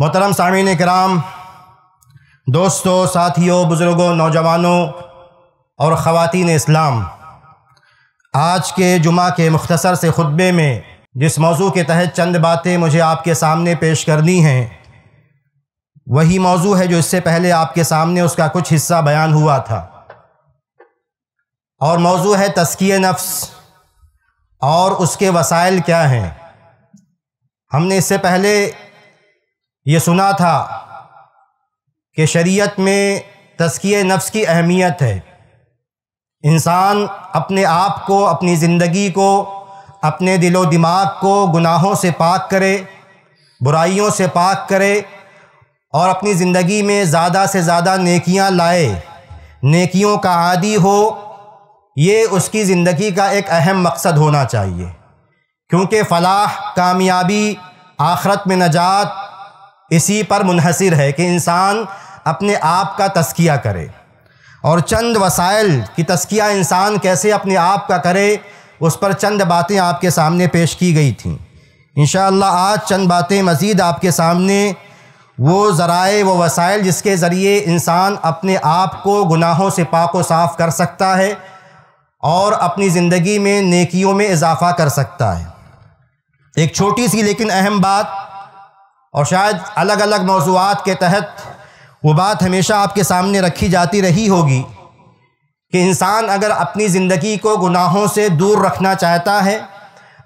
मोहतरम सामीन कराम दोस्तों साथियों बुज़ुर्गों नौजवानों और ख़वान इस्लाम आज के जुमा के मुख्तसर से ख़ुतबे में जिस मौजू के तहत चंद बातें मुझे आपके सामने पेश करनी हैं वही मौजू है जो इससे पहले आपके सामने उसका कुछ हिस्सा बयान हुआ था और मौजू है तस्किए नफ्स और उसके वसाइल क्या हैं हमने इससे पहले ये सुना था कि शरीयत में तस्किए नफ्स की अहमियत है इंसान अपने आप को अपनी ज़िंदगी को अपने दिलो दिमाग को गुनाहों से पाक करे बुराइयों से पाक करे और अपनी ज़िंदगी में ज़्यादा से ज़्यादा नेकियां लाए नेकियों का आदि हो ये उसकी ज़िंदगी का एक अहम मकसद होना चाहिए क्योंकि फलाह कामयाबी आखरत में नजात इसी पर मुनहसर है कि इंसान अपने आप का तस्किया करे और चंद वसाइल की तस्किया इंसान कैसे अपने आप का करे उस पर चंद बातें आपके सामने पेश की गई थी इन आज चंद बातें मज़ीद आपके सामने वो ज़राए वो वसाइल जिसके ज़रिए इंसान अपने आप को गुनाहों से पाक व साफ़ कर सकता है और अपनी ज़िंदगी में नेकियों में इजाफ़ा कर सकता है एक छोटी सी लेकिन अहम बात और शायद अलग अलग मौजूद के तहत वो बात हमेशा आपके सामने रखी जाती रही होगी कि इंसान अगर अपनी ज़िंदगी को गुनाहों से दूर रखना चाहता है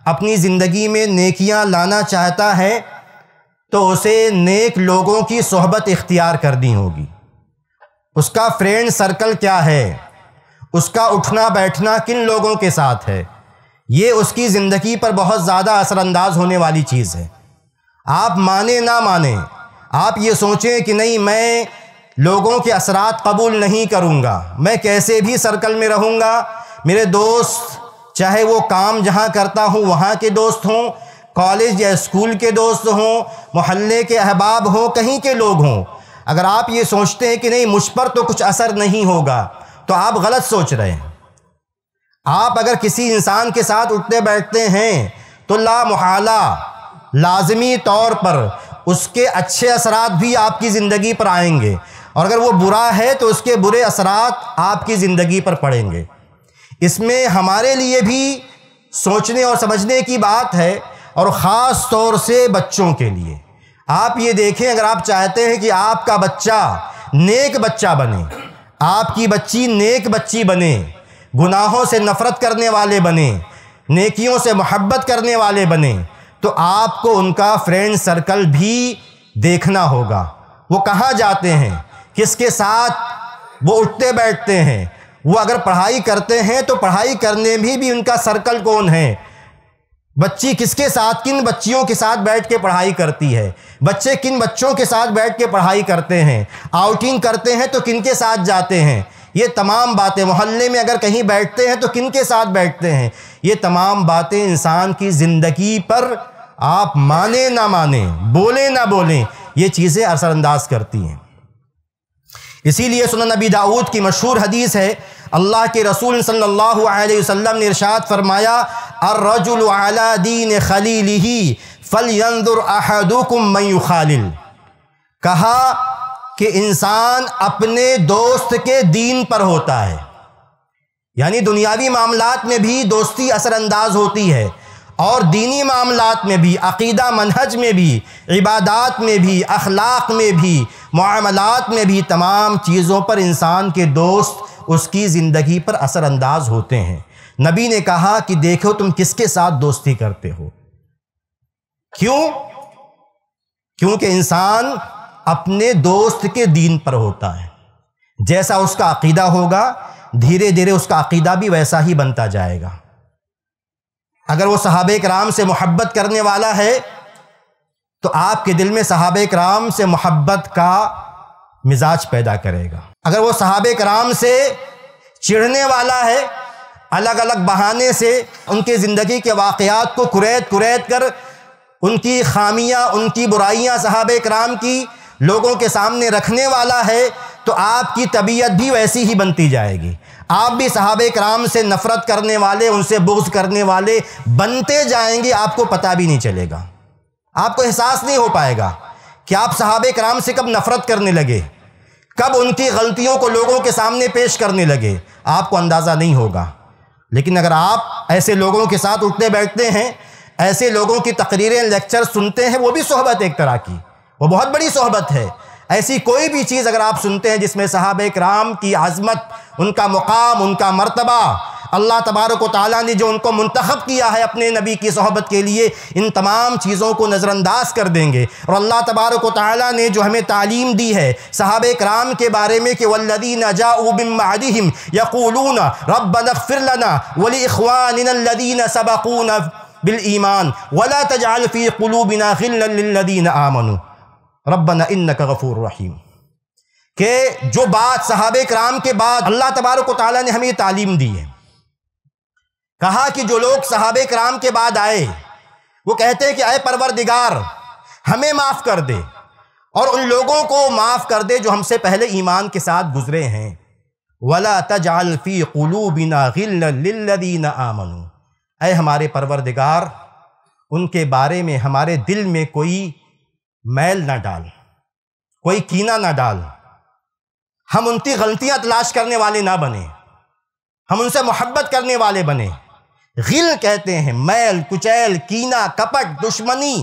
अपनी ज़िंदगी में नेकियां लाना चाहता है तो उसे नेक लोगों की सोहबत इख्तियार करनी होगी उसका फ्रेंड सर्कल क्या है उसका उठना बैठना किन लोगों के साथ है ये उसकी ज़िंदगी पर बहुत ज़्यादा असरानंदाज होने वाली चीज़ है आप माने ना माने आप ये सोचें कि नहीं मैं लोगों के असरात कबूल नहीं करूँगा मैं कैसे भी सर्कल में रहूँगा मेरे दोस्त चाहे वो काम जहाँ करता हूँ वहाँ के दोस्त हों कॉलेज या स्कूल के दोस्त हों मोहल्ले के अहबाब हों कहीं के लोग हों अगर आप ये सोचते हैं कि नहीं मुझ पर तो कुछ असर नहीं होगा तो आप गलत सोच रहे हैं आप अगर किसी इंसान के साथ उठते बैठते हैं तो ला मुहाला लाजमी तौर पर उसके अच्छे असरात भी आपकी ज़िंदगी पर आएंगे और अगर वो बुरा है तो उसके बुरे असरात आपकी ज़िंदगी पर पड़ेंगे इसमें हमारे लिए भी सोचने और समझने की बात है और ख़ास तौर से बच्चों के लिए आप ये देखें अगर आप चाहते हैं कि आपका बच्चा नेक बच्चा बने आपकी बच्ची नेक बच्ची बने गुनाहों से नफ़रत करने वाले बने नेकियों से मोहब्बत करने वाले बने तो आपको उनका फ्रेंड सर्कल भी देखना होगा वो कहाँ जाते हैं किसके साथ वो उठते बैठते हैं वो अगर पढ़ाई करते हैं तो पढ़ाई करने भी भी उनका सर्कल कौन है बच्ची किसके साथ किन बच्चियों के साथ बैठ के पढ़ाई करती है बच्चे किन बच्चों के साथ बैठ के पढ़ाई करते हैं आउटिंग करते हैं तो किन के साथ जाते हैं ये तमाम बातें मोहल्ले में अगर कहीं बैठते हैं तो किन के साथ बैठते हैं ये तमाम बातें इंसान की ज़िंदगी पर आप माने ना माने बोले ना बोलें ये चीज़ें असरानंदाज करती हैं इसीलिए सुन नबी दाऊद की मशहूर हदीस है अल्लाह के रसूल सल्लल्लाहु अलैहि वसल्लम ने इरशाद फरमाया अर्रजुल अला दीन खलील ही फल यंदुर अहदुकुम मयू खालिल कहा कि इंसान अपने दोस्त के दीन पर होता है यानी दुनियावी मामलात में भी दोस्ती असरअंदाज होती है और दीनी मामलात में भी अकीदा मनहज में भी इबादात में भी अखलाक में भी मामलात में भी तमाम चीज़ों पर इंसान के दोस्त उसकी ज़िंदगी पर असरअंदाज होते हैं नबी ने कहा कि देखो तुम किसके साथ दोस्ती करते हो क्यों क्योंकि इंसान अपने दोस्त के दीन पर होता है जैसा उसका अकीदा होगा धीरे धीरे उसका अकीदा भी वैसा ही बनता जाएगा अगर वो सहाब कराम से मोहब्बत करने वाला है तो आपके दिल में सहाब कराम से मोहब्बत का मिजाज पैदा करेगा अगर वो सहाब कराम से चिढ़ने वाला है अलग अलग बहाने से उनकी ज़िंदगी के वाक़ात को कुरैद कुरैद कर उनकी खामियाँ उनकी बुराइयाँ सहाब कराम की लोगों के सामने रखने वाला है तो आपकी तबीयत भी वैसी ही बनती जाएगी आप भी सहाबे कराम से नफ़रत करने वाले उनसे बुग्ज करने वाले बनते जाएंगे आपको पता भी नहीं चलेगा आपको एहसास नहीं हो पाएगा कि आप सहाबे कराम से कब नफ़रत करने लगे कब उनकी गलतियों को लोगों के सामने पेश करने लगे आपको अंदाज़ा नहीं होगा लेकिन अगर आप ऐसे लोगों के साथ उठते बैठते हैं ऐसे लोगों की तकरीरें लेक्चर सुनते हैं वो भी सोहबत एक तरह की वो बहुत बड़ी सोहबत है ऐसी कोई भी चीज़ अगर आप सुनते हैं जिसमें साहब कराम की आज़मत उनका मुकाम उनका मरतबा अल्लाह तबारक ताली ने जो उनको मंतखब किया है अपने नबी की सहबत के लिए इन तमाम चीज़ों को नज़रअंदाज कर देंगे और अल्लाह तबारक ताली ने जो हमें तालीम दी है साहब कराम के बारे में कि वल्लदी नजाबिम यकूलून रब नफ़िरना वली इखवानदीन सबकून बिल ईमान वला तजालफ़ी कलूबिना आमनू रबना इन गफूर रहीम के जो बात साहब कराम के बाद अल्लाह तबारक ताली ने हमें तालीम दी है कहा कि जो लोग साहब कराम के बाद आए वो कहते हैं कि अय परवरदिगार हमें माफ़ कर दे और उन लोगों को माफ़ कर दे जो हमसे पहले ईमान के साथ गुजरे हैं वला तजालफ़ी कलू बिना गिल्लिन आमनु अय हमारे परवरदिगार उनके बारे में हमारे दिल में कोई मैल ना डाल कोई कीना ना डाल हम उनकी गलतियां तलाश करने वाले ना बने हम उनसे मोहब्बत करने वाले बने गिल कहते हैं मैल कुचैल कीना कपट दुश्मनी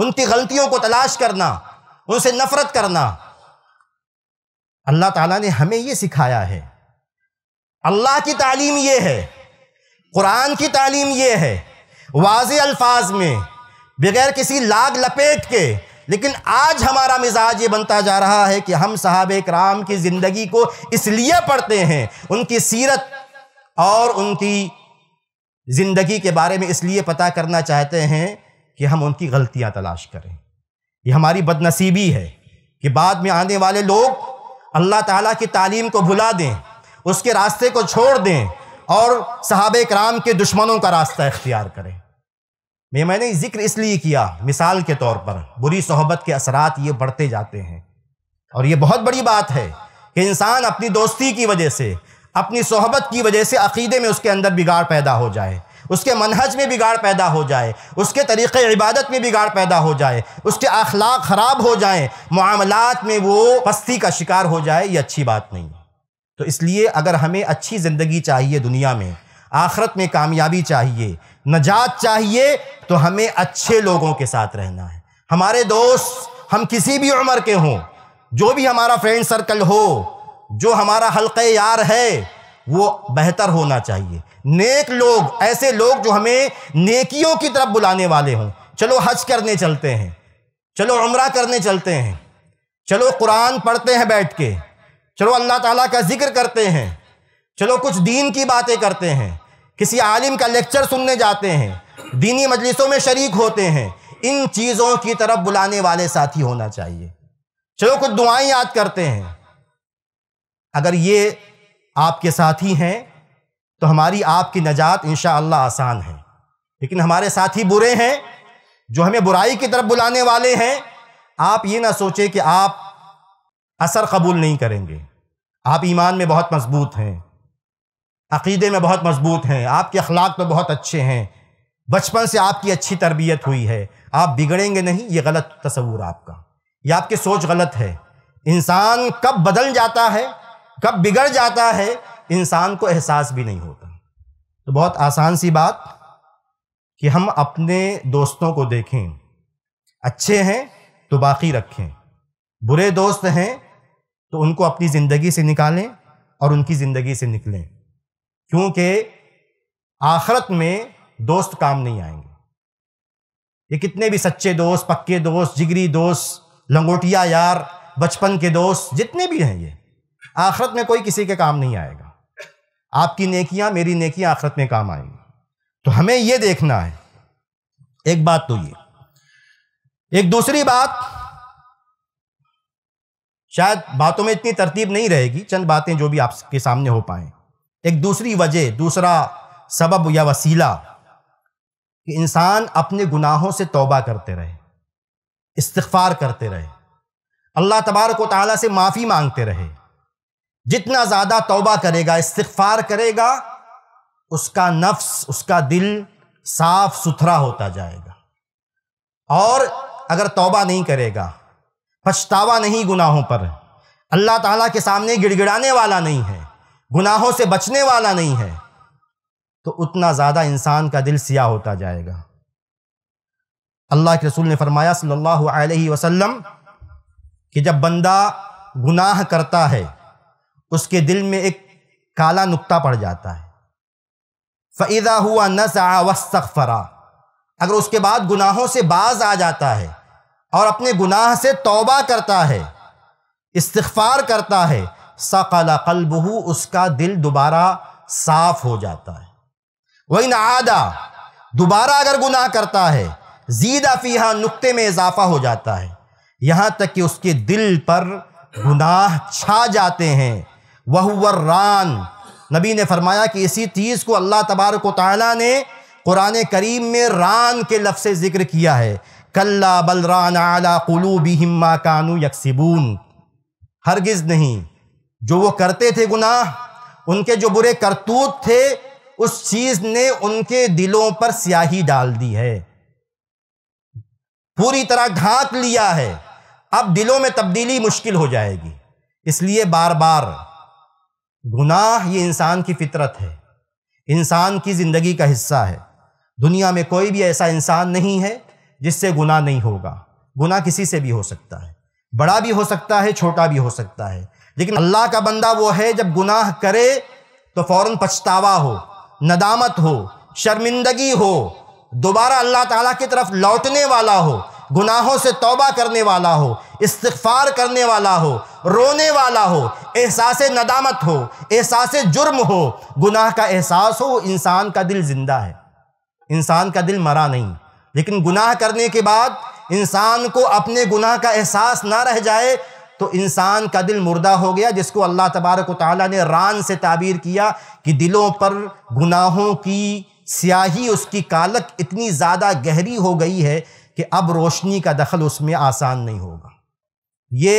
उनकी गलतियों को तलाश करना उनसे नफरत करना अल्लाह ताला ने हमें ये सिखाया है अल्लाह की तालीम ये है कुरान की तालीम ये है वाज अल्फाज में बगैर किसी लाग लपेट के लेकिन आज हमारा मिजाज ये बनता जा रहा है कि हम साहब कराम की ज़िंदगी को इसलिए पढ़ते हैं उनकी सीरत और उनकी ज़िंदगी के बारे में इसलिए पता करना चाहते हैं कि हम उनकी गलतियां तलाश करें ये हमारी बदनसीबी है कि बाद में आने वाले लोग अल्लाह ताला की तालीम को भुला दें उसके रास्ते को छोड़ दें और सहाब कराम के दुश्मनों का रास्ता इख्तियार करें मैं मैंने जिक्र इसलिए किया मिसाल के तौर पर बुरी सोहबत के असरात ये बढ़ते जाते हैं और ये बहुत बड़ी बात है कि इंसान अपनी दोस्ती की वजह से अपनी सोहबत की वजह से अकीदे में उसके अंदर बिगाड़ पैदा हो जाए उसके मनहज में बिगाड़ पैदा हो जाए उसके तरीक़े इबादत में बिगाड़ पैदा हो जाए उसके अखलाक ख़राब हो जाए मामलात में वो पस्ती का शिकार हो जाए ये अच्छी बात नहीं तो इसलिए अगर हमें अच्छी ज़िंदगी चाहिए दुनिया में आखरत में कामयाबी चाहिए नजात चाहिए तो हमें अच्छे लोगों के साथ रहना है हमारे दोस्त हम किसी भी उम्र के हों जो भी हमारा फ्रेंड सर्कल हो जो हमारा हल्के यार है वो बेहतर होना चाहिए नेक लोग ऐसे लोग जो हमें नेकियों की तरफ बुलाने वाले हों चलो हज करने चलते हैं चलो उम्र करने चलते हैं चलो कुरान पढ़ते हैं बैठ के चलो अल्लाह ताला का जिक्र करते हैं चलो कुछ दीन की बातें करते हैं किसी आलिम का लेक्चर सुनने जाते हैं दीनी मजलिसों में शरीक होते हैं इन चीज़ों की तरफ बुलाने वाले साथी होना चाहिए चलो कुछ दुआएं याद करते हैं अगर ये आपके साथी हैं तो हमारी आपकी नजात इन आसान है लेकिन हमारे साथी बुरे हैं जो हमें बुराई की तरफ बुलाने वाले हैं आप ये ना सोचें कि आप असर कबूल नहीं करेंगे आप ईमान में बहुत मजबूत हैं अकीदे में बहुत मजबूत हैं आपके अखलाक में बहुत अच्छे हैं बचपन से आपकी अच्छी तरबियत हुई है आप बिगड़ेंगे नहीं ये गलत तस्वूर आपका ये आपकी सोच गलत है इंसान कब बदल जाता है कब बिगड़ जाता है इंसान को एहसास भी नहीं होता तो बहुत आसान सी बात कि हम अपने दोस्तों को देखें अच्छे हैं तो बाकी रखें बुरे दोस्त हैं तो उनको अपनी ज़िंदगी से निकालें और उनकी ज़िंदगी से निकलें क्योंकि आखरत में दोस्त काम नहीं आएंगे ये कितने भी सच्चे दोस्त पक्के दोस्त जिगरी दोस्त लंगोटिया यार बचपन के दोस्त जितने भी हैं ये आखरत में कोई किसी के काम नहीं आएगा आपकी नेकियां मेरी नेकियां आखरत में काम आएंगी तो हमें ये देखना है एक बात तो ये एक दूसरी बात शायद बातों में इतनी तरतीब नहीं रहेगी चंद बातें जो भी आपके सामने हो पाएं एक दूसरी वजह दूसरा सबब या वसीला कि इंसान अपने गुनाहों से तौबा करते रहे इस्तफार करते रहे अल्लाह तबारक ताली से माफ़ी मांगते रहे जितना ज़्यादा तौबा करेगा इस्तफार करेगा उसका नफ्स उसका दिल साफ सुथरा होता जाएगा और अगर तौबा नहीं करेगा पछतावा नहीं गुनाहों पर अल्लाह ताला के सामने गिड़गिड़ाने वाला नहीं है गुनाहों से बचने वाला नहीं है तो उतना ज़्यादा इंसान का दिल सियाह होता जाएगा अल्लाह के रसूल ने फरमाया सल्लल्लाहु अलैहि वसल्लम कि जब बंदा गुनाह करता है उसके दिल में एक काला नुक्ता पड़ जाता है फ़ैदा हुआ नजा वस्तफ़रा अगर उसके बाद गुनाहों से बाज आ जाता है और अपने गुनाह से तौबा करता है इस्तफार करता है सकला कल्बहू उसका दिल दोबारा साफ हो जाता है वही ना आदा दोबारा अगर गुनाह करता है जीदा फीहा नुक्ते में इजाफा हो जाता है यहाँ तक कि उसके दिल पर गुनाह छा जाते हैं वह रान नबी ने फरमाया कि इसी चीज़ को अल्लाह तबारक ताली ने कुरान करीम में रान के लफ्ज़ से ज़िक्र किया है कल्ला बलरान आला कलूबी हिम्मा कानू यकसिबून हरगिज़ नहीं जो वो करते थे गुनाह उनके जो बुरे करतूत थे उस चीज ने उनके दिलों पर स्याही डाल दी है पूरी तरह घात लिया है अब दिलों में तब्दीली मुश्किल हो जाएगी इसलिए बार बार गुनाह ये इंसान की फितरत है इंसान की ज़िंदगी का हिस्सा है दुनिया में कोई भी ऐसा इंसान नहीं है जिससे गुनाह नहीं होगा गुनाह किसी से भी हो सकता है बड़ा भी हो सकता है छोटा भी हो सकता है लेकिन अल्लाह का बंदा वो है जब गुनाह करे तो फौरन पछतावा हो नदामत हो शर्मिंदगी हो दोबारा अल्लाह ताला की तरफ लौटने वाला हो गुनाहों से तौबा करने वाला हो इस्तफार करने वाला हो रोने वाला हो एहसास नदामत हो एहसास जुर्म हो गुनाह का एहसास हो इंसान का दिल जिंदा है इंसान का दिल मरा नहीं लेकिन गुनाह करने के बाद इंसान को अपने गुनाह का एहसास ना रह जाए तो इंसान का दिल मुर्दा हो गया जिसको अल्लाह तबारक ताली ने रान से ताबीर किया कि दिलों पर गुनाहों की स्याही उसकी कालक इतनी ज़्यादा गहरी हो गई है कि अब रोशनी का दखल उसमें आसान नहीं होगा ये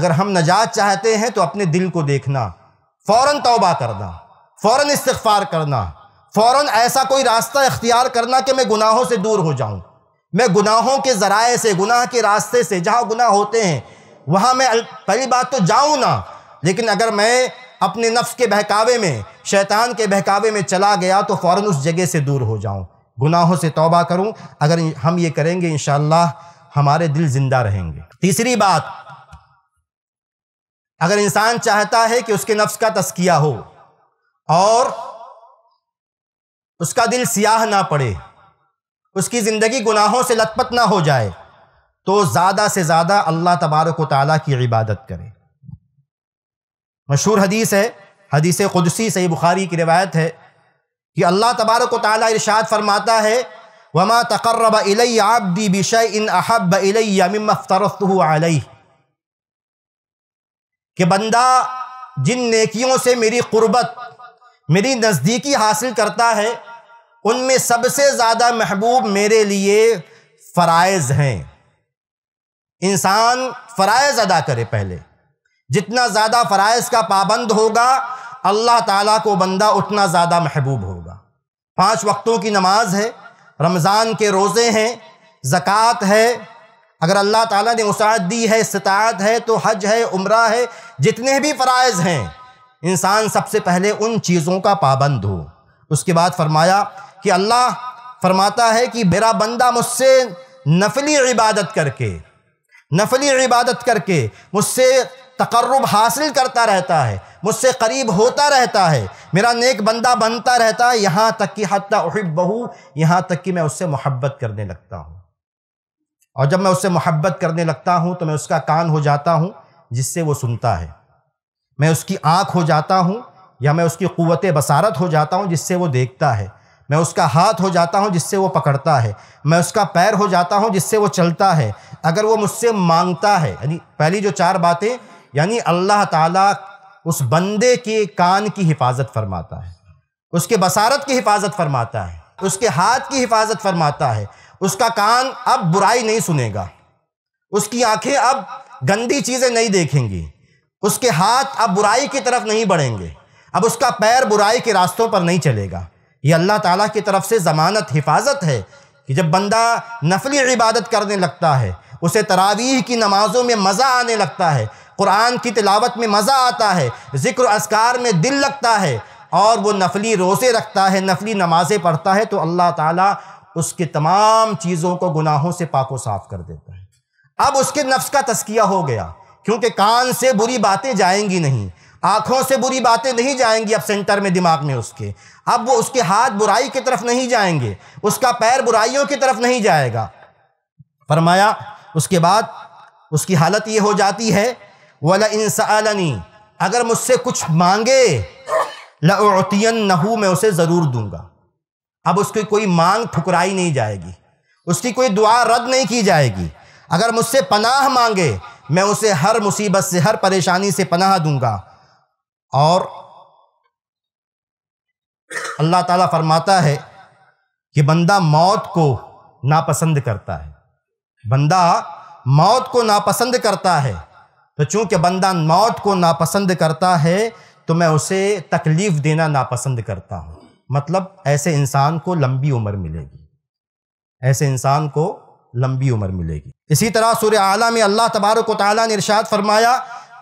अगर हम नजात चाहते हैं तो अपने दिल को देखना फ़ौर तोबा करना फ़ौर इस्तफ़ार करना फ़ौर ऐसा कोई रास्ता इख्तियार करना कि मैं गुनाहों से दूर हो जाऊँ मैं गुनाहों के ज़राए से गुनाह के रास्ते से जहाँ गुनाह होते हैं वहाँ मैं पहली बात तो जाऊँ ना लेकिन अगर मैं अपने नफ्स के बहकावे में शैतान के बहकावे में चला गया तो फ़ौर उस जगह से दूर हो जाऊँ गुनाहों से तोबा करूँ अगर हम ये करेंगे इन हमारे दिल ज़िंदा रहेंगे तीसरी बात अगर इंसान चाहता है कि उसके नफ्स का तस्किया हो और उसका दिल सियाह ना पड़े उसकी ज़िंदगी गुनाहों से लतपत ना हो जाए तो ज़्यादा से ज़्यादा अल्लाह तबारक ताली की इबादत करें मशहूर हदीस है हदीस खुदसी सही बुखारी की रिवायत है कि अल्लाह तबारक ताली इरशाद फरमाता है वमा तकर्रब दी बिश इन अहब अलई के बंदा जिन नेकियों से मेरी कुर्बत मेरी नज़दीकी हासिल करता है उनमें सबसे ज़्यादा महबूब मेरे लिए फ़राइज़ हैं इंसान फ़राइज़ अदा करे पहले जितना ज़्यादा फ़राइज़ का पाबंद होगा अल्लाह ताला को बंदा उतना ज़्यादा महबूब होगा पांच वक्तों की नमाज है रमज़ान के रोज़े हैं ज़क़़त है अगर अल्लाह ताला ने वसात दी है इस्तात है तो हज है उम्र है जितने भी फ़राइज़ हैं इंसान सबसे पहले उन चीज़ों का पाबंद हो उसके बाद फरमाया कि अल्लाह फरमाता है कि मेरा बंदा मुझसे नफली इबादत करके नफली इबादत करके मुझसे तकर्रब हासिल करता रहता है मुझसे करीब होता रहता है मेरा नेक बंदा बनता रहता है यहाँ तक कि हती बहू यहाँ तक कि मैं उससे मोहब्बत करने लगता हूँ और जब मैं उससे मोहब्बत करने लगता हूँ तो मैं उसका कान हो जाता हूँ जिससे वो सुनता है मैं उसकी आँख हो जाता हूँ या मैं उसकी क़वत बसारत हो जाता हूँ जिससे वो देखता है मैं उसका हाथ हो जाता हूँ जिससे वो पकड़ता है मैं उसका पैर हो जाता हूँ जिससे वो चलता है अगर वो मुझसे मांगता है यानी पहली जो चार बातें यानी अल्लाह ताला उस बंदे के कान की हिफाजत फरमाता है उसके बसारत की हिफाजत फरमाता है उसके हाथ की हिफाजत फरमाता है उसका कान अब बुराई नहीं सुनेगा उसकी आंखें अब गंदी चीज़ें नहीं देखेंगी उसके हाथ अब बुराई की तरफ नहीं बढ़ेंगे अब उसका पैर बुराई के रास्तों पर नहीं चलेगा ये अल्लाह ताला की तरफ से ज़मानत हिफाजत है कि जब बंदा नफली इबादत करने लगता है उसे तरावीह की नमाज़ों में मज़ा आने लगता है कुरान की तिलावत में मज़ा आता है ज़िक्र असकार में दिल लगता है और वो नफली रोज़े रखता है नफली नमाज़ें पढ़ता है तो अल्लाह ताला उसके तमाम चीज़ों को गुनाहों से पाको साफ़ कर देता है अब उसके नफ्स का तस्किया हो गया क्योंकि कान से बुरी बातें जाएंगी नहीं आँखों से बुरी बातें नहीं जाएंगी अब सेंटर में दिमाग में उसके अब वो उसके हाथ बुराई की तरफ नहीं जाएंगे उसका पैर बुराइयों की तरफ नहीं जाएगा फरमाया उसके बाद उसकी हालत ये हो जाती है वला इंसानी अगर मुझसे कुछ मांगे लतियन नहू मैं उसे ज़रूर दूंगा अब उसकी कोई मांग ठुकराई नहीं जाएगी उसकी कोई दुआ रद्द नहीं की जाएगी अगर मुझसे पनाह मांगे मैं उसे हर मुसीबत से हर परेशानी से पनाह दूंगा और अल्लाह ताला फरमाता है कि बंदा मौत को नापसंद करता है बंदा मौत को नापसंद करता है तो चूंकि बंदा मौत को नापसंद करता है तो मैं उसे तकलीफ देना नापसंद करता हूँ मतलब ऐसे इंसान को लंबी उम्र मिलेगी ऐसे इंसान को लंबी उम्र मिलेगी इसी तरह सूर्य आला में अल्लाह तबारक ताली ने इर्शाद फरमाया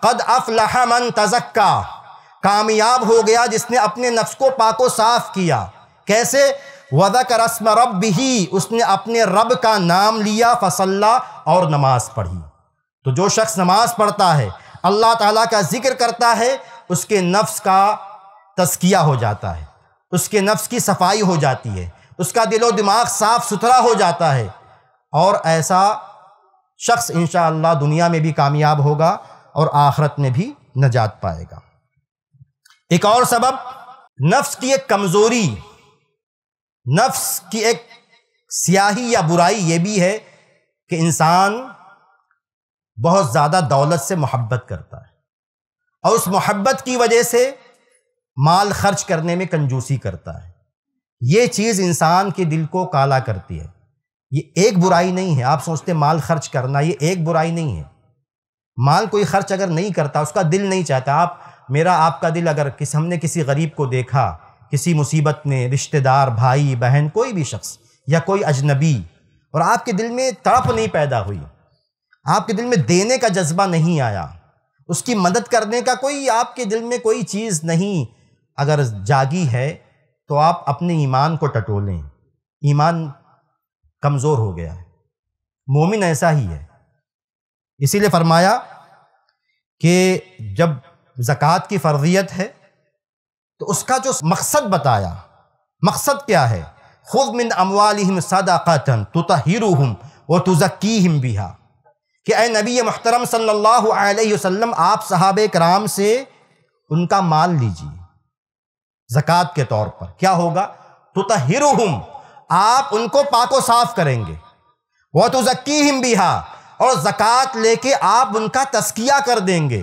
कद अफलाह मन तजक्का कामयाब हो गया जिसने अपने नफ्स को पाको साफ किया कैसे वदा करस्म रब भी उसने अपने रब का नाम लिया फसल्ला और नमाज पढ़ी तो जो शख्स नमाज पढ़ता है अल्लाह ताला का जिक्र करता है उसके नफ्स का तस्किया हो जाता है उसके नफ्स की सफाई हो जाती है उसका दिलो दिमाग साफ़ सुथरा हो जाता है और ऐसा शख्स इन दुनिया में भी कामयाब होगा और आखरत में भी नजात पाएगा एक और सबब नफ्स की एक कमज़ोरी नफ्स की एक सियाही या बुराई ये भी है कि इंसान बहुत ज़्यादा दौलत से मोहब्बत करता है और उस मोहब्बत की वजह से माल खर्च करने में कंजूसी करता है ये चीज़ इंसान के दिल को काला करती है ये एक बुराई नहीं है आप सोचते माल खर्च करना ये एक बुराई नहीं है माल कोई खर्च अगर नहीं करता उसका दिल नहीं चाहता आप मेरा आपका दिल अगर किस हमने किसी गरीब को देखा किसी मुसीबत में रिश्तेदार भाई बहन कोई भी शख्स या कोई अजनबी और आपके दिल में तड़प नहीं पैदा हुई आपके दिल में देने का जज्बा नहीं आया उसकी मदद करने का कोई आपके दिल में कोई चीज़ नहीं अगर जागी है तो आप अपने ईमान को टटोलें ईमान कमज़ोर हो गया है मोमिन ऐसा ही है इसीलिए फरमाया कि जब ज़क़़त की फ़र्जियत है तो उसका जो मकसद बताया मकसद क्या है खुद मिन सदा कतन तो तहिर हम व तुज़की हिम बिहा कि ए नबी महतरम सल्लाम आप सहाब कराम से उनका माल लीजिए जक़ात के तौर पर क्या होगा तो तहिर हम आप उनको पाको साफ करेंगे वह तो जक्की हिम बिहा और जक़ात लेके आप उनका तस्किया कर देंगे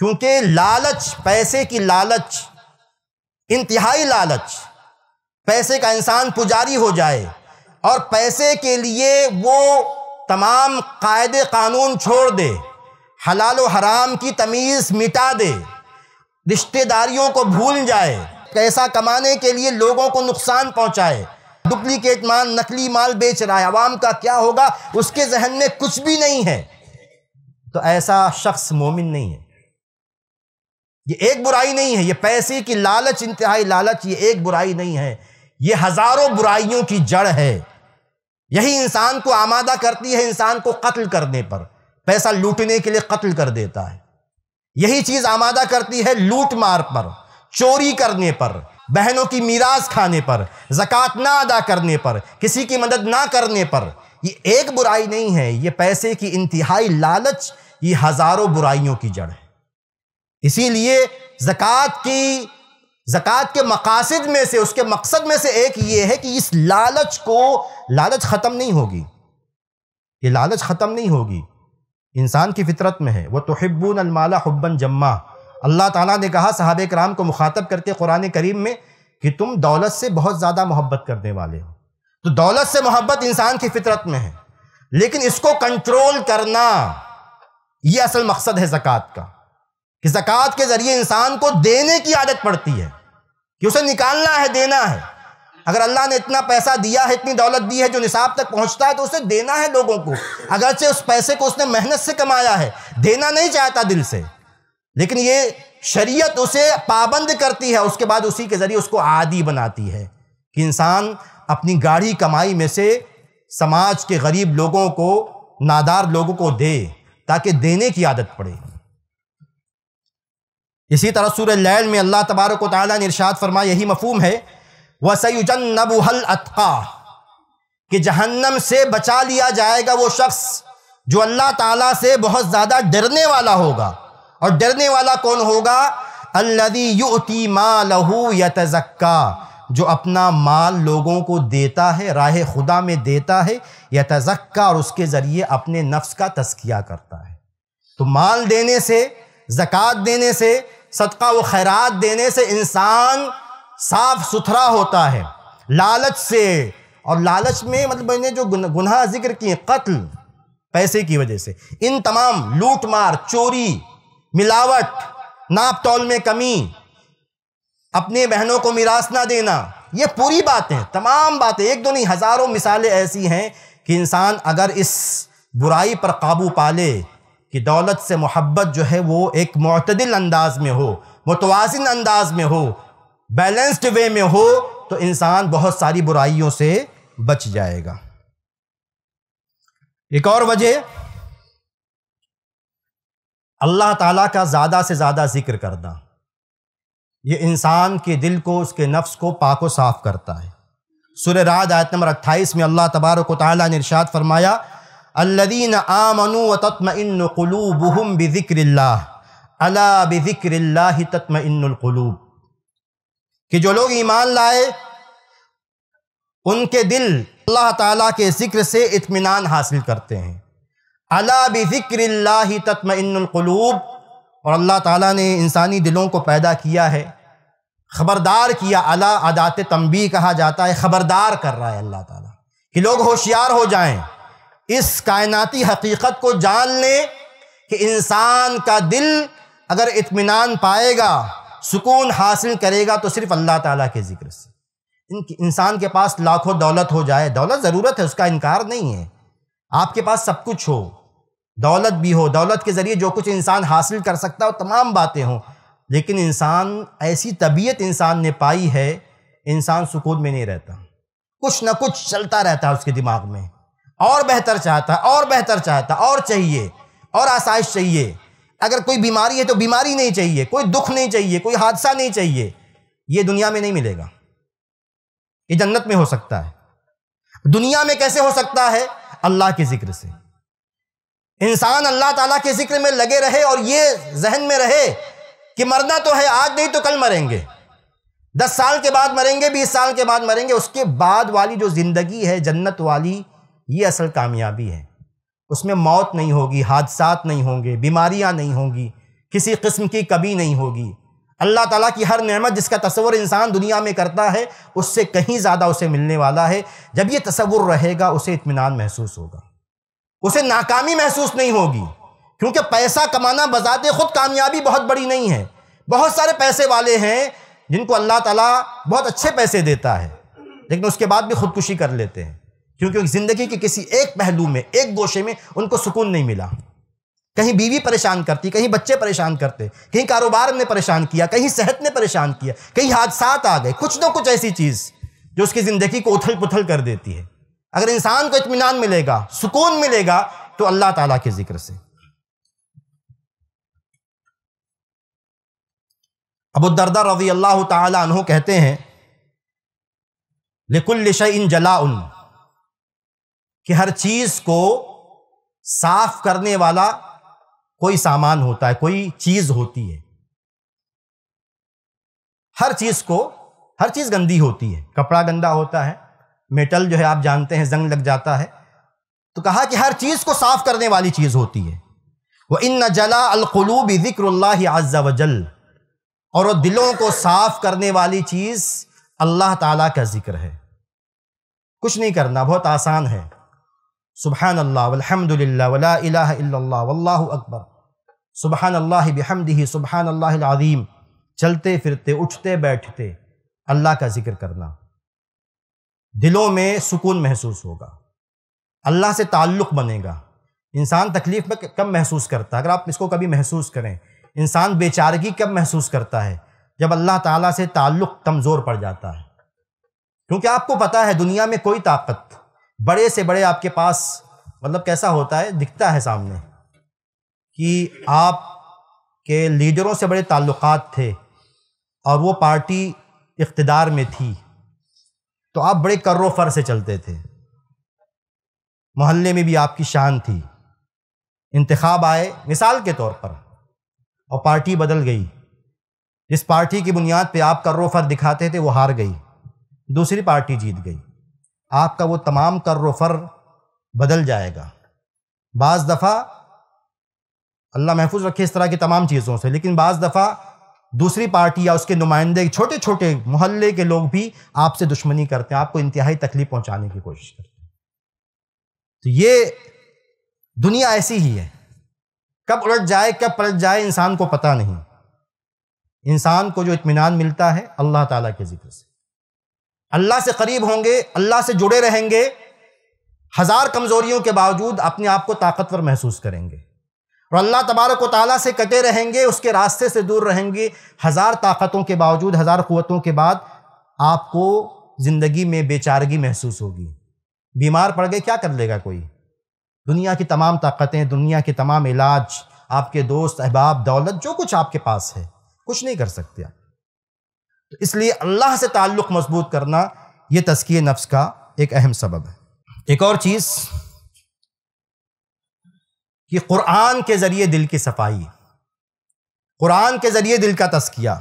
क्योंकि लालच पैसे की लालच इंतहाई लालच पैसे का इंसान पुजारी हो जाए और पैसे के लिए वो तमाम कायदे कानून छोड़ दे हलाल व हराम की तमीज़ मिटा दे रिश्तेदारियों को भूल जाए पैसा कमाने के लिए लोगों को नुकसान पहुंचाए डुप्लीकेट माल नकली माल बेच रहा है आवाम का क्या होगा उसके जहन में कुछ भी नहीं है तो ऐसा शख्स मोमिन नहीं है ये एक बुराई नहीं है ये पैसे की लालच इंतहाई लालच ये एक बुराई नहीं है ये हजारों बुराइयों की जड़ है यही इंसान को आमादा करती है इंसान को कत्ल करने पर पैसा लूटने के लिए कत्ल कर देता है यही चीज आमादा करती है लूट मार पर चोरी करने पर बहनों की मीराज खाने पर जक़ात ना अदा करने पर किसी की मदद ना करने पर ये एक बुराई नहीं है ये पैसे की इंतहाई लालच ये हज़ारों बुराइयों की जड़ है इसीलिए ज़क़़त की ज़क़़त के मकासद में से उसके मकसद में से एक ये है कि इस लालच को लालच ख़त्म नहीं होगी ये लालच ख़त्म नहीं होगी इंसान की फितरत में है वह तोहब्बून अलमाला हब्बन जम्मा अल्लाह ताला ने कहा साहब कराम को मुखातब करके कुरान करीम में कि तुम दौलत से बहुत ज़्यादा मोहब्बत करने वाले हो तो दौलत से मोहब्बत इंसान की फितरत में है लेकिन इसको कंट्रोल करना ये असल मकसद है ज़क़़त का कि जक़ात के ज़रिए इंसान को देने की आदत पड़ती है कि उसे निकालना है देना है अगर अल्लाह ने इतना पैसा दिया है इतनी दौलत दी है जो निसाब तक पहुंचता है तो उसे देना है लोगों को अगरचे उस पैसे को उसने मेहनत से कमाया है देना नहीं चाहता दिल से लेकिन ये शरीयत उसे पाबंद करती है उसके बाद उसी के ज़रिए उसको आदि बनाती है कि इंसान अपनी गाढ़ी कमाई में से समाज के गरीब लोगों को नादार लोगों को दे ताकि देने की आदत पड़े इसी तरह सूर लैल में अल्लाह तबारक वाली ने इरशाद फरमा यही मफहम है व नबुहल अथा कि जहन्नम से बचा लिया जाएगा वो शख्स जो अल्लाह ताला से बहुत ज़्यादा डरने वाला होगा और डरने वाला कौन होगा अल्लदी लहू या यतजक्का जो अपना माल लोगों को देता है राह खुदा में देता है यतजक्का और उसके ज़रिए अपने नफ्स का तस्किया करता है तो माल देने से ज़क़़त देने से सदका व खैरात देने से इंसान साफ सुथरा होता है लालच से और लालच में मतलब मैंने जो गुनाह जिक्र किए कत्ल पैसे की वजह से इन तमाम लूट मार चोरी मिलावट नाप तौल में कमी अपने बहनों को मिरास ना देना ये पूरी बातें तमाम बातें एक दो नहीं हज़ारों मिसालें ऐसी हैं कि इंसान अगर इस बुराई पर काबू पा ले कि दौलत से मोहब्बत जो है वो एक मतदिल अंदाज में हो मुतवाजन अंदाज में हो बैलेंस्ड वे में हो तो इंसान बहुत सारी बुराइयों से बच जाएगा एक और वजह अल्लाह ताला का ज़्यादा से ज़्यादा जिक्र करना ये इंसान के दिल को उसके नफ्स को पाको साफ करता है सुर रात आयत नंबर अट्ठाईस में अल्लाह तबारक ताली ने इरशाद फरमाया وتطمئن قلوبهم بذكر الله कलूबहम بذكر अला تطمئن القلوب कि जो लोग ईमान लाए उनके दिल अल्लाह ताला के ज़िक्र से इत्मीनान हासिल करते हैं अला बिक्र तत्मनकलूब और अल्लाह ताला ने इंसानी दिलों को पैदा किया है ख़बरदार किया अला अदात तंबी कहा जाता है ख़बरदार कर रहा है अल्लाह ताला कि लोग होशियार हो जाएं इस कायनाती हकीकत को जान लें कि इंसान का दिल अगर इत्मीनान पाएगा सुकून हासिल करेगा तो सिर्फ अल्लाह ताला के ज़िक्र से इंसान के पास लाखों दौलत हो जाए दौलत ज़रूरत है उसका इनकार नहीं है आपके पास सब कुछ हो दौलत भी हो दौलत के ज़रिए जो कुछ इंसान हासिल कर सकता हो तमाम बातें हों लेकिन इंसान ऐसी तबीयत इंसान ने पाई है इंसान सुकून में नहीं रहता कुछ ना कुछ चलता रहता है उसके दिमाग में और बेहतर चाहता और बेहतर चाहता और चाहिए और आसाइश चाहिए अगर कोई बीमारी है तो बीमारी नहीं चाहिए कोई दुख नहीं चाहिए कोई हादसा नहीं चाहिए ये दुनिया में नहीं मिलेगा ये जन्नत में हो सकता है दुनिया में कैसे हो सकता है अल्लाह के ज़िक्र से इंसान अल्लाह ताला के ज़िक्र में लगे रहे और ये जहन में रहे कि मरना तो है आज नहीं तो कल मरेंगे दस साल के बाद मरेंगे बीस साल के बाद मरेंगे उसके बाद वाली जो ज़िंदगी है जन्नत वाली ये असल कामयाबी है उसमें मौत नहीं होगी हादसात नहीं होंगे बीमारियां नहीं होंगी किसी किस्म की कमी नहीं होगी अल्लाह ताला की हर नेमत जिसका तस्वुर इंसान दुनिया में करता है उससे कहीं ज़्यादा उसे मिलने वाला है जब ये तस्वुर रहेगा उसे इतमान महसूस होगा उसे नाकामी महसूस नहीं होगी क्योंकि पैसा कमाना बजात खुद कामयाबी बहुत बड़ी नहीं है बहुत सारे पैसे वाले हैं जिनको अल्लाह ताला बहुत अच्छे पैसे देता है लेकिन उसके बाद भी खुदकुशी कर लेते हैं क्योंकि ज़िंदगी के किसी एक पहलू में एक गोशे में उनको सुकून नहीं मिला कहीं बीवी परेशान करती कहीं बच्चे परेशान करते कहीं कारोबार ने परेशान किया कहीं सेहत ने परेशान किया कहीं हादसा आ गए कुछ ना कुछ ऐसी चीज़ जो उसकी ज़िंदगी को उथल पुथल कर देती है अगर इंसान को इतमान मिलेगा सुकून मिलेगा तो अल्लाह ताला के जिक्र से अबुदरदा रजी अल्लाह तहते कहते हैं लिकुल इन जला उन कि हर चीज को साफ करने वाला कोई सामान होता है कोई चीज होती है हर चीज को हर चीज गंदी होती है कपड़ा गंदा होता है मेटल जो है आप जानते हैं जंग लग जाता है तो कहा कि हर चीज को साफ करने वाली चीज होती है वह इन न जला अलकलूब जिक्र आजा वजल और वो दिलों को साफ करने वाली चीज अल्लाह ताला का जिक्र है कुछ नहीं करना बहुत आसान है सुबहान अल्लाह अलहमदिल्ला वला والله वल्लाह अकबर सुबहान بحمده سبحان الله العظيم चलते फिरते उठते बैठते अल्लाह का जिक्र करना दिलों में सुकून महसूस होगा अल्लाह से ताल्लुक़ बनेगा इंसान तकलीफ़ में कब महसूस करता है अगर आप इसको कभी महसूस करें इंसान बेचारगी कब महसूस करता है जब अल्लाह ताला से ताल्लुक़ कमज़ोर पड़ जाता है क्योंकि आपको पता है दुनिया में कोई ताकत बड़े से बड़े आपके पास मतलब कैसा होता है दिखता है सामने कि आप के लीडरों से बड़े ताल्लुक थे और वो पार्टी इकतदार में थी तो आप बड़े कर्रो फर से चलते थे मोहल्ले में भी आपकी शान थी इंतखब आए मिसाल के तौर पर और पार्टी बदल गई जिस पार्टी की बुनियाद पे आप कर्रो फर दिखाते थे वो हार गई दूसरी पार्टी जीत गई आपका वो तमाम कर फर बदल जाएगा बाज़ दफ़ा अल्लाह महफूज रखे इस तरह की तमाम चीज़ों से लेकिन बाज़ दफ़ा दूसरी पार्टी या उसके नुमाइंदे छोटे छोटे मोहल्ले के लोग भी आपसे दुश्मनी करते हैं आपको इंतहाई तकलीफ पहुंचाने की कोशिश करते हैं तो ये दुनिया ऐसी ही है कब उलट जाए कब पलट जाए इंसान को पता नहीं इंसान को जो इतमान मिलता है अल्लाह ताला के ज़िक्र से अल्लाह से करीब होंगे अल्लाह से जुड़े रहेंगे हज़ार कमज़ोरियों के बावजूद अपने आप को ताकतवर महसूस करेंगे और अल्लाह तबारक ताली से कटे रहेंगे उसके रास्ते से दूर रहेंगे हज़ार ताकतों के बावजूद हज़ार क़वतों के बाद आपको ज़िंदगी में बेचारगी महसूस होगी बीमार पड़ गए क्या कर लेगा कोई दुनिया की तमाम ताकतें दुनिया के तमाम इलाज आपके दोस्त अहबाब दौलत जो कुछ आपके पास है कुछ नहीं कर सकते आप तो इसलिए अल्लाह से ताल्लुक़ मजबूत करना ये तस्की नफ्स का एक अहम सबब है एक और चीज़ कि क़ुरान के ज़रिए दिल की सफाई क़ुरान के ज़रिए दिल का तस्किया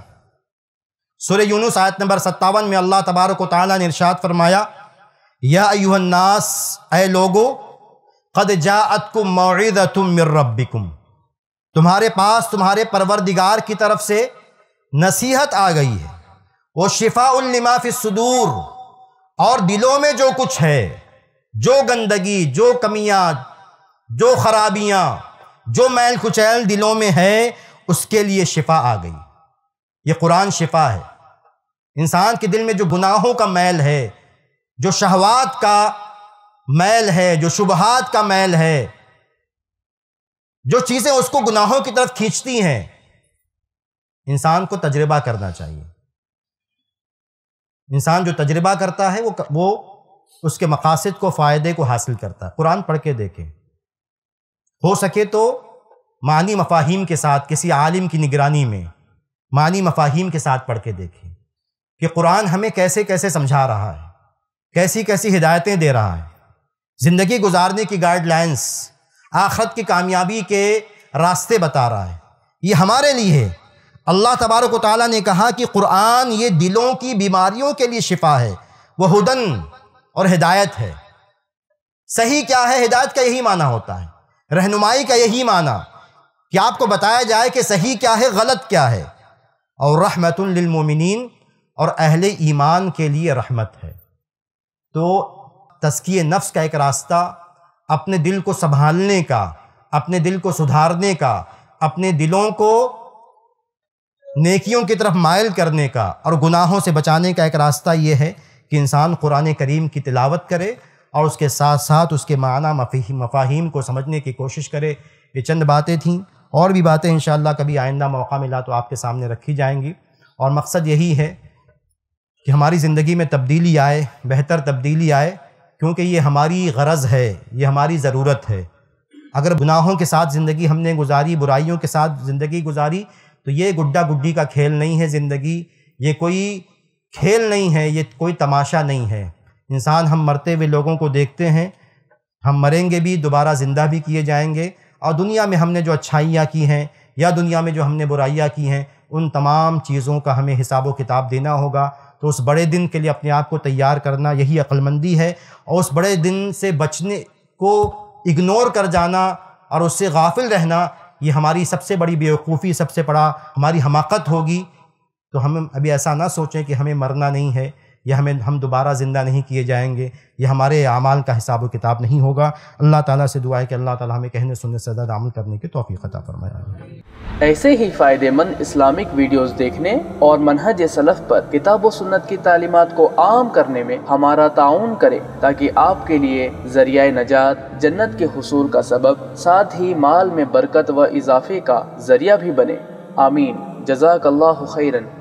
सुर यूनुस आयत नंबर सत्तावन में अल्लाह तबारक ताली ने इरशाद फरमाया या यूहन्नास ए लोगो कद जात कुम मौद तुम मिर रब्बिकुम तुम्हारे पास तुम्हारे परवरदिगार की तरफ से नसीहत आ गई है वो शिफा उलमाफि सदूर और दिलों में जो कुछ है जो गंदगी जो कमियाँ जो खराबियाँ जो मैल कुचैल दिलों में है उसके लिए शिफा आ गई ये कुरान शिफा है इंसान के दिल में जो गुनाहों का मैल है जो शहवात का मैल है जो शुबहात का मैल है जो चीज़ें उसको गुनाहों की तरफ खींचती हैं इंसान को तजर्बा करना चाहिए इंसान जो तजर्बा करता है वो वो उसके मकासद को फ़ायदे को हासिल करता है कुरान पढ़ के देखें हो सके तो मानी मफाहिम के साथ किसी आलिम की निगरानी में मानी मफाहिम के साथ पढ़ के देखें कि कुरान हमें कैसे कैसे समझा रहा है कैसी कैसी हिदायतें दे रहा है ज़िंदगी गुजारने की गाइडलाइंस आखरत की कामयाबी के रास्ते बता रहा है ये हमारे लिए है अल्लाह तबारक ताली ने कहा कि कुरान ये दिलों की बीमारियों के लिए शिफा है वह हदन और हिदायत है सही क्या है हिदायत का यही माना होता है रहनुमाई का यही माना कि आपको बताया जाए कि सही क्या है गलत क्या है और रहमतुल्लमिन और अहल ईमान के लिए रहमत है तो तस्की नफ्स का एक रास्ता अपने दिल को संभालने का अपने दिल को सुधारने का अपने दिलों को नेकियों की तरफ मायल करने का और गुनाहों से बचाने का एक रास्ता ये है कि इंसान कुरान करीम की तिलावत करे और उसके साथ साथ उसके माना मफाहिम को समझने की कोशिश करे ये चंद बातें थीं और भी बातें इन कभी आइंदा मौका मिला तो आपके सामने रखी जाएंगी और मकसद यही है कि हमारी ज़िंदगी में तब्दीली आए बेहतर तब्दीली आए क्योंकि ये हमारी गरज है ये हमारी ज़रूरत है अगर गुनाहों के साथ ज़िंदगी हमने गुजारी बुराइयों के साथ ज़िंदगी गुजारी तो ये गुड्डा गुड्डी का खेल नहीं है ज़िंदगी ये कोई खेल नहीं है ये कोई तमाशा नहीं है इंसान हम मरते हुए लोगों को देखते हैं हम मरेंगे भी दोबारा ज़िंदा भी किए जाएंगे और दुनिया में हमने जो अच्छाइयाँ की हैं या दुनिया में जो हमने बुराइयाँ की हैं उन तमाम चीज़ों का हमें हिसाब व किताब देना होगा तो उस बड़े दिन के लिए अपने आप को तैयार करना यही अक्लमंदी है और उस बड़े दिन से बचने को इग्नोर कर जाना और उससे गाफिल रहना ये हमारी सबसे बड़ी बेवकूफ़ी सबसे बड़ा हमारी हमाकत होगी तो हम अभी ऐसा ना सोचें कि हमें मरना नहीं है यह हमें हम दोबारा ज़िंदा नहीं किए जाएंगे यह हमारे अमाल का हिसाब किताब नहीं होगा अल्लाह ताला से दुआ है कि अल्लाह ताला हमें कहने सुनने से ज़्यादा अमल करने की तोफ़ी ख़ता फरमाया ऐसे ही फ़ायदेमंद इस्लामिक वीडियोस देखने और मनहज सलफ़ पर किताब व सुन्नत की तालीमत को आम करने में हमारा ताउन करें ताकि आपके लिए ज़रिया नजात जन्नत के हसूल का सबब साथ ही माल में बरकत व इजाफे का ज़रिया भी बने आमीन जजाक खैरन